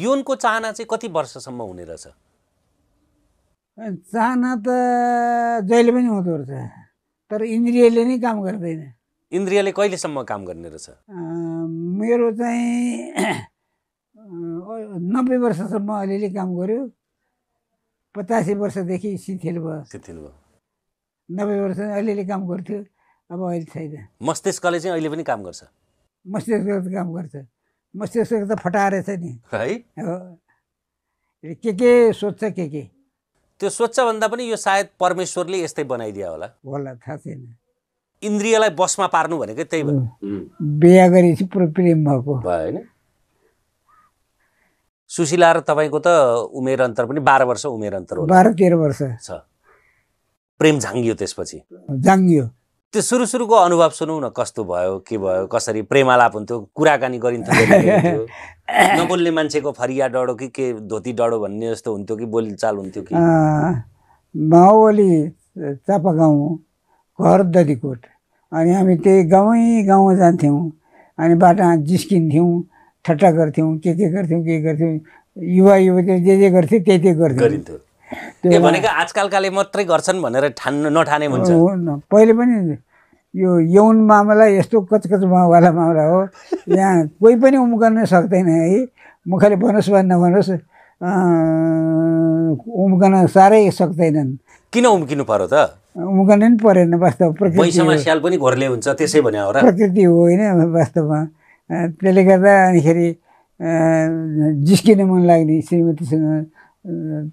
यौनको चाहना चाहिँ कति वर्षसम्म हुने रहेछ चाहना त जहिले पनि हुँदो रहेछ तर इन्द्रियले नै काम गर्दैन इन्द्रियले कहिलेसम्म काम गर्ने रहेछ मेरो चाहिँ नब्बे वर्षसम्म अलिअलि काम गर्यो पचासी वर्षदेखि शिथिल भयो शिथिल भयो नब्बे वर्ष अलिअलि काम गर्थ्यो अब अहिले छैन मस्तिष्कले चाहिँ अहिले पनि काम गर्छ मस्तिष्कले काम गर्छ म त्यसको त फटाएर छ नि है हो के के सोध्छ के के त्यो सोध्छ भन्दा पनि यो सायद परमेश्वरले यस्तै बनाइदियो होला होला थाहा छैन इन्द्रियलाई बसमा पार्नु भनेकै त्यही भयो बिहा गरेपछि पुरो प्रेम भएको भयो होइन सुशीला र तपाईँको त उमेर अन्तर पनि बाह्र वर्ष उमेर अन्तर हो बाह्र तेह्र वर्ष छ प्रेम झाङ्गियो त्यसपछि झाङ्गियो त्यो सुरु सुरुको अनुभव सुनौ न कस्तो भयो के भयो कसरी प्रेमालाप हुन्थ्यो कुराकानी गरिन्थ्यो नबोल्ने मान्छेको फरिया डढो कि के धोती डढो भन्ने जस्तो हुन्थ्यो कि बोलीचाल हुन्थ्यो कि माओली चापा गाउँ घर दरीकोट अनि हामी त्यही गाउँ गाउँ जान्थ्यौँ अनि बाटा जिस्किन्थ्यौँ ठट्टा गर्थ्यौँ के के गर्थ्यौँ के गर्थ्यौँ युवा युवती जे जे गर्थ्यो त्यही त्यही गर्थ्यो त्यो भनेको आजकलकाले मात्रै गर्छन् भनेर ठान्नु नठाने हुन्छ पहिले पनि यो यौन मामला यस्तो वाला मामला हो यहाँ कोही पनि उम सक्दैन है मुखले भनोस् वा नभनोस् उम्कन साह्रै सक्दैनन् किन उम्किनु पर्यो त उम्कन पनि परेन वास्तव पैसामा पनि घोर्ले हुन्छ त्यसै भने प्रकृति हो होइन वास्तवमा त्यसले गर्दा अनिखेरि जिस्किन मन लाग्ने श्रीमतीसँग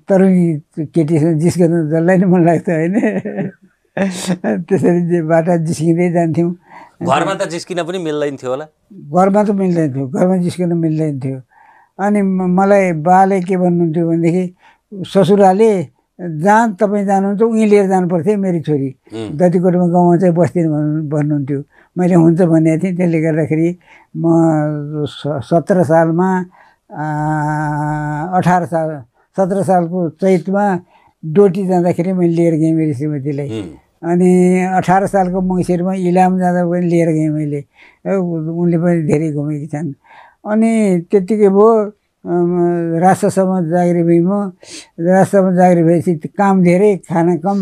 तरङ्गी केटीसँग जिस्कन जसलाई नै मन लाग्थ्यो होइन त्यसरी बाटा जिस्किँदै जान्थ्यौँ घरमा त जिस्किन पनि मिल्दैन थियो होला घरमा त मिल्दैन थियो घरमा जिस्किन मिल्दैन थियो अनि मलाई बाले के भन्नुहुन्थ्यो भनेदेखि ससुराले जहाँ तपाईँ जानुहुन्छ उहीँ लिएर जानुपर्थ्यो मेरो छोरी दतिकोटमा गाउँमा चाहिँ बस्दिन भन्नु भन्नुहुन्थ्यो मैले हुन्छ भनेको थिएँ त्यसले गर्दाखेरि म सत्र सालमा अठार साल सत्र सालको चैतमा डोटी जाँदाखेरि मैले लिएर गएँ मेरो श्रीमतीलाई अनि अठार सालको मङ्सिरमा इलाम जाँदा पनि लिएर गएँ मैले उनले पनि धेरै घुमेकी छन् अनि त्यत्तिकै भयो राष्ट्रसम्म जागिर म राष्ट्रसम्म जागिर भएपछि काम धेरै खाना कम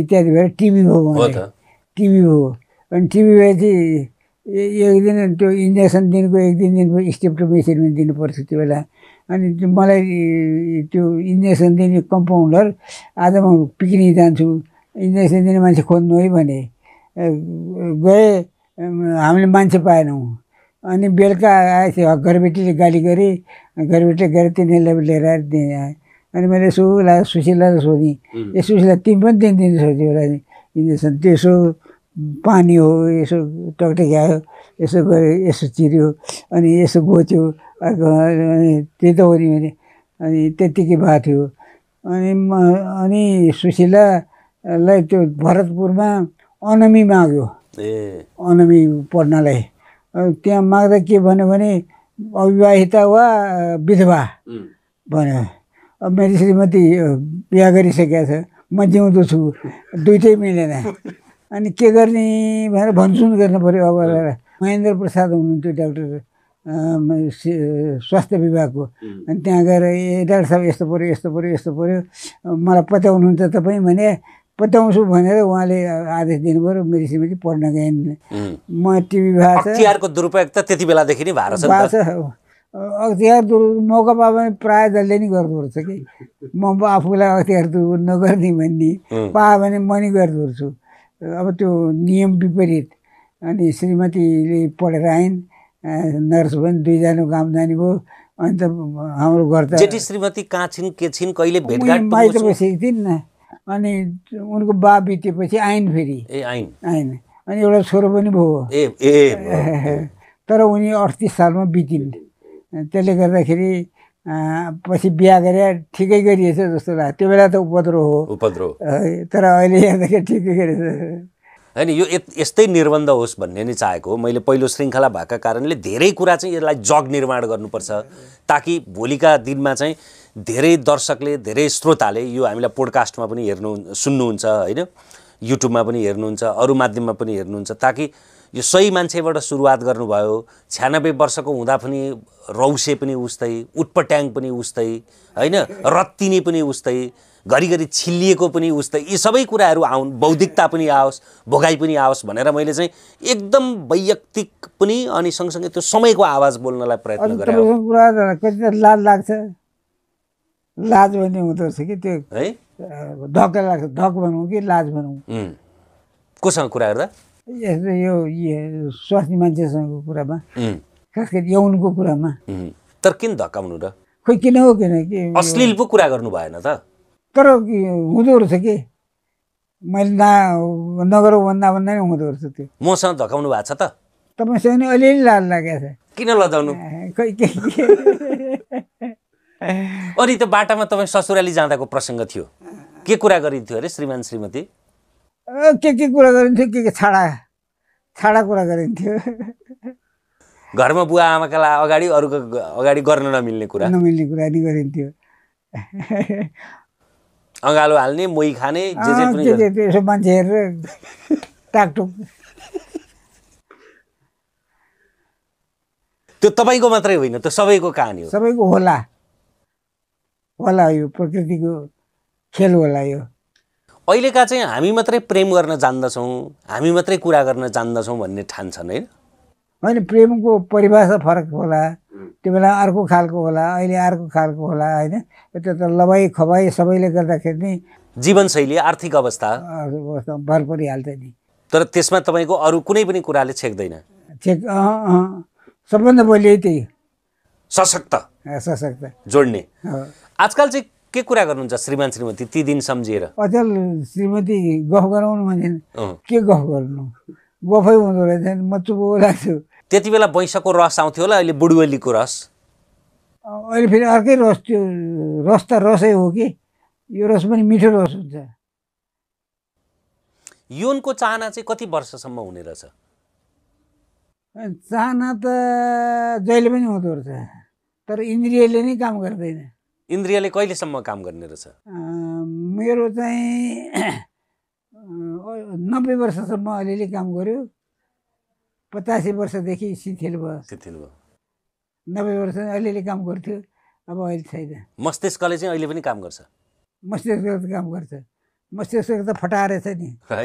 इत्यादि भएर टिभी भयो मलाई टिभी भयो अनि टिभी भएपछि एक दिन त्यो इन्जेक्सन दिनको एक दिन दिनको स्टेप मेसिनमा दिनुपर्छ त्यो बेला अनि मलाई त्यो इन्जेक्सन दिने कम्पाउन्डर आज म पिकनिक जान्छु इन्जेक्सन दिने मान्छे खोज्नु है भने गए हामीले मान्छे पाएनौँ अनि बेलुका आएपछि घरबेटीले गाली गरेँ घरबेटीले गरेर तिनीहरूलाई लिएर आएर दिएँ अनि मैले यसो ला सुशीलालाई सोधेँ ए सुशीला तिमी पनि दिन दिनु सोध्यो होला इन्जेक्सन त्यसो पानी हो यसो टकटक्यायो यसो गऱ्यो यसो चिर्यो अनि यसो गोच्यो अर्को अनि त्यो त वरिपरि अनि त्यत्तिकै भएको थियो अनि म अनि सुशीलालाई त्यो भरतपुरमा अनमी माग्यो ए अनमी पढ्नलाई त्यहाँ माग्दा के भन्यो भने अविवाहिता वा विधवा भन्यो अब मेरो श्रीमती बिहा गरिसकेको छ म जिउँदो छु दुइटै मिलेन अनि के गर्ने भनेर भनसुन गर्नु पऱ्यो अब महेन्द्र प्रसाद हुनुहुन्थ्यो डाक्टर स्वास्थ्य विभागको अनि त्यहाँ गएर ए डाक्टर साहब यस्तो पऱ्यो यस्तो पऱ्यो यस्तो पऱ्यो मलाई पत्याउनुहुन्छ तपाईँ भने पत्याउँछु भनेर उहाँले आदेश दिनुभयो मेरो श्रीमती पढ्न गएन म टिभी भएको दुरुपयोग त त्यति बेलादेखि नै भएको छ अख्तियार दुरु मौका पायो भने प्रायः जसले नै गर्दो कि म आफूलाई अख्तियार दुरु नगर्ने भन्ने पायो भने म नि गर्दो अब त्यो नियम विपरीत अनि श्रीमतीले पढेर आइन् नर्स भयो दुईजना काम जाने भयो अन्त हाम्रो घर त श्रीमती कहाँ छिन् के छिन् कहिले भेटघाट माइत थिइन् अनि उनको बा बितेपछि आइन् फेरि आइन् अनि एउटा छोरो पनि भयो ए तर उनी अठतिस सालमा बितिन् त्यसले गर्दाखेरि पछि बिहा गरे ठिकै गरिएछ जस्तो लाग्छ त्यो बेला त उपद्रो हो उपद्रो तर अहिले हेर्दाखेरि ठिकै गरेछ होइन यो यस्तै निर्बन्ध होस् भन्ने नै चाहेको हो मैले पहिलो श्रृङ्खला भएको कारणले धेरै कुरा चाहिँ यसलाई जग निर्माण गर्नुपर्छ ताकि भोलिका दिनमा चाहिँ धेरै दर्शकले धेरै श्रोताले यो हामीलाई पोडकास्टमा पनि हेर्नु सुन्नुहुन्छ होइन युट्युबमा पनि हेर्नुहुन्छ अरू माध्यममा पनि हेर्नुहुन्छ ताकि यो सही मान्छेबाट सुरुवात गर्नुभयो छ्यानब्बे वर्षको हुँदा पनि रौसे पनि उस्तै उटपट्याङ पनि उस्तै होइन रत्तिने पनि उस्तै घरिघरि छिल्लिएको पनि उस्तै यी सबै कुराहरू आउन् बौद्धिकता पनि आओस् भोगाइ पनि आओस् भनेर मैले चाहिँ एकदम वैयक्तिक पनि अनि सँगसँगै त्यो समयको आवाज बोल्नलाई प्रयत्न गरेँ लाज लाग्छ लाज भन्ने हुँदो कि त्यो है लाग्छ ढक भनौँ कि लाज भनौँ कोसँग कुरा गर्दा यो स्वास्थ्य मान्छेसँगको कुरामा खास गरी यौनको कुरामा तर किन धकाउनु र खोइ किन हो किन अश्लील पो कुरा गर्नु भएन त तर हुँदो रहेछ कि मैले ना नगरौँ भन्दा भन्दा नै हुँदो रहेछ त्यो मसँग धकाउनु भएको छ त तपाईँसँग नि अलिअलि लाल लागेको छ किन लजाउनु खोइ के अनि त्यो बाटामा तपाईँ ससुराली जाँदाको प्रसङ्ग थियो के कुरा गरिन्थ्यो अरे श्रीमान श्रीमती के के कुरा गरिन्थ्यो के के छाडा छाडा कुरा गरिन्थ्यो घरमा बुवा आमाका लागि अगाडि अरूको अगाडि गर्न नमिल्ने कुरा नमिल्ने कुरा नि गरिन्थ्यो अँगालो हाल्ने मोही खाने जे जे पनि यसो मान्छे हेरेर टाकटुक त्यो तपाईँको मात्रै होइन त्यो सबैको कहानी हो सबैको होला होला यो प्रकृतिको खेल होला यो अहिलेका चाहिँ हामी मात्रै प्रेम गर्न जान्दछौँ हामी मात्रै कुरा गर्न जान्दछौँ भन्ने ठान्छन् होइन होइन प्रेमको परिभाषा फरक होला त्यो बेला अर्को खालको होला अहिले अर्को खालको होला होइन त्यो त लवाई खवाई सबैले गर्दाखेरि नै जीवनशैली आर्थिक अवस्था भर परिहाल्छ नि तर त्यसमा तपाईँको अरू कुनै पनि कुराले छेक्दैन छेक सबभन्दा मैले त्यही सशक्त सशक्त जोड्ने आजकल चाहिँ के कुरा गर्नुहुन्छ श्रीमान श्रीमती ती दिन सम्झिएर अचेल श्रीमती गफ गराउनु भने के गफ गर्नु गफै हुँदो रहेछ म चुप लाग्छु त्यति बेला वैँसको रस आउँथ्यो होला अहिले बुढुवेलीको रस अहिले फेरि अर्कै रस त्यो रस त रसै हो कि यो रस पनि मिठो रस हुन्छ यौनको चाहना चाहिँ कति वर्षसम्म हुने रहेछ चाहना त जहिले पनि हुँदो रहेछ तर इन्द्रियले नै काम गर्दैन इन्द्रियले कहिलेसम्म काम गर्ने रहेछ मेरो चाहिँ नब्बे वर्षसम्म अलिअलि काम गर्यो पचासी वर्षदेखि शिथिल भयो शिथिल भयो नब्बे वर्ष अलिअलि काम गर्थ्यो अब अहिले छैन मस्तिष्कले चाहिँ अहिले पनि काम गर्छ मस्तिष्कले काम गर्छ मस्तिष्क त फटाएर छ नि है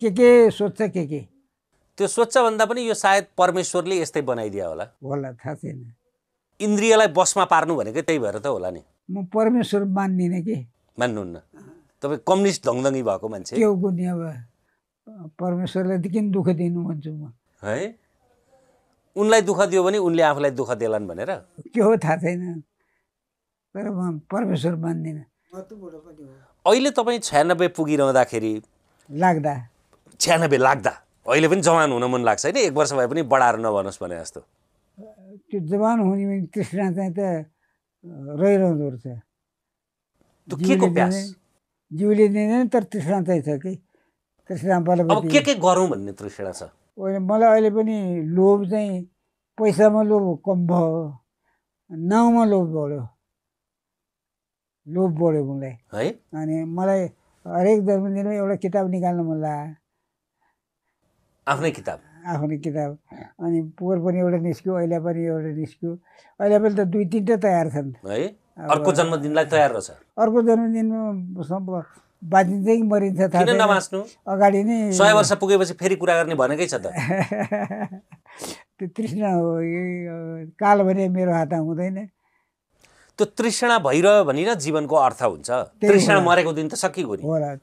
के के सोध्छ के के त्यो सोध्छ भन्दा पनि यो सायद परमेश्वरले यस्तै बनाइदियो होला होला थाहा छैन इन्द्रियलाई बसमा पार्नु भनेकै त्यही भएर त होला नि म परमेश्वर मान्दिनँ कि मान्नुहुन्न तपाईँ कम्युनिस्ट धङधङी भएको मान्छे के हो नि अब परमेश्वरलाई त किन दुःख दिनु भन्छु म है उनलाई दुःख दियो भने उनले आफूलाई दुःख देलान् भनेर के हो थाहा छैन तर म परमेश्वर मान्दिनँ अहिले तपाईँ छ्यानब्बे पुगिरहँदाखेरि लाग्दा छ्यानब्बे लाग्दा अहिले पनि जवान हुन मन लाग्छ होइन एक वर्ष भए पनि बढाएर नभनोस् भने जस्तो त्यो जवान हुने भने तृष्णा चाहिँ त रहिरहँदो रहेछ जिउले दिँदैन तर तृष्णा चाहिँ छ कि तृष्णा बल के के गरौँ भन्ने तृष्णा छ होइन मलाई अहिले पनि लोभ चाहिँ पैसामा लोभ कम भयो नाउँमा लोभ बढ्यो लोभ बढ्यो मलाई है अनि मलाई हरेक जन्मदिनमा एउटा किताब निकाल्नु मन लाग्यो आफ्नै किताब आफ्नो किताब अनि पोहोर पनि एउटा निस्क्यो अहिले पनि एउटा निस्क्यो अहिले पनि त दुई तिनवटा तयार छन् है अर्को जन्मदिनलाई तयार रहेछ अर्को जन्मदिनमा बाँचिँदै मरिन्छ अगाडि नै सय वर्ष पुगेपछि फेरि कुरा गर्ने भनेकै छ त त्यो तृष्णा हो काल भने मेरो हातमा हुँदैन त्यो तृष्णा भइरह्यो भने जीवनको अर्थ हुन्छ तृष्णा मरेको दिन त सकिगयो होला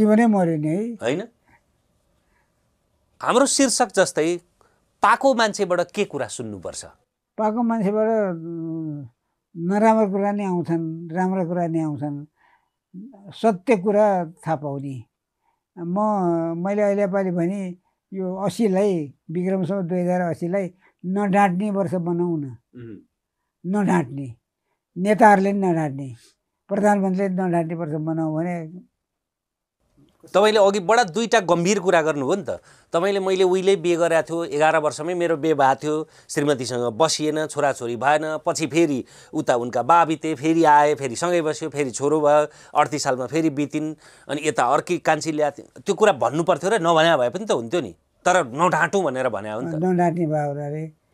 जीवनै मऱ्यो नि है होइन हाम्रो शीर्षक जस्तै पाको मान्छेबाट के कुरा सुन्नुपर्छ पाको मान्छेबाट नराम्रो कुरा नै आउँछन् राम्रो कुरा नै आउँछन् सत्य कुरा थाहा पाउने म मैले अहिले पालि भने यो असीलाई विक्रमसम्म दुई हजार असीलाई नढाँट्ने वर्ष बनाउँ न नढाँट्ने नेताहरूले नि नढाँट्ने प्रधानमन्त्रीले नढाँट्ने वर्ष बनाऊ भने तपाईँले अघि बडा दुईवटा गम्भीर कुरा गर्नुभयो नि त तपाईँले मैले उहिले बिहे गराएको थियो एघार वर्षमै मेरो बिहे भएको थियो श्रीमतीसँग बसिएन छोराछोरी भएन पछि फेरि उता उनका बा बिते फेरि आए फेरि सँगै बस्यो फेरि छोरो भयो अडतिस सालमा फेरि बितिन् अनि यता अर्की कान्छी ल्याएको त्यो कुरा भन्नु पर्थ्यो र नभन्या भए पनि त हुन्थ्यो नि तर नढाँटौँ भनेर भन्यो हो नि त